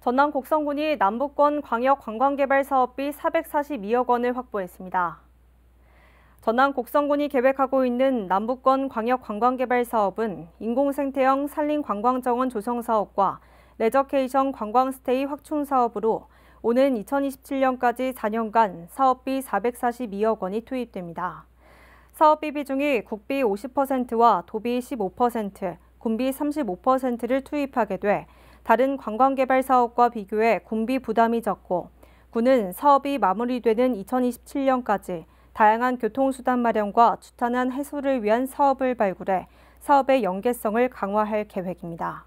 전남 곡성군이 남북권 광역 관광개발 사업비 442억 원을 확보했습니다. 전남 곡성군이 계획하고 있는 남북권 광역 관광개발 사업은 인공생태형 산림 관광정원 조성 사업과 레저케이션 관광스테이 확충 사업으로 오는 2027년까지 4년간 사업비 442억 원이 투입됩니다. 사업비 비중이 국비 50%와 도비 15%, 군비 35%를 투입하게 돼 다른 관광개발 사업과 비교해 군비 부담이 적고 군은 사업이 마무리되는 2027년까지 다양한 교통수단 마련과 추탄한 해소를 위한 사업을 발굴해 사업의 연계성을 강화할 계획입니다.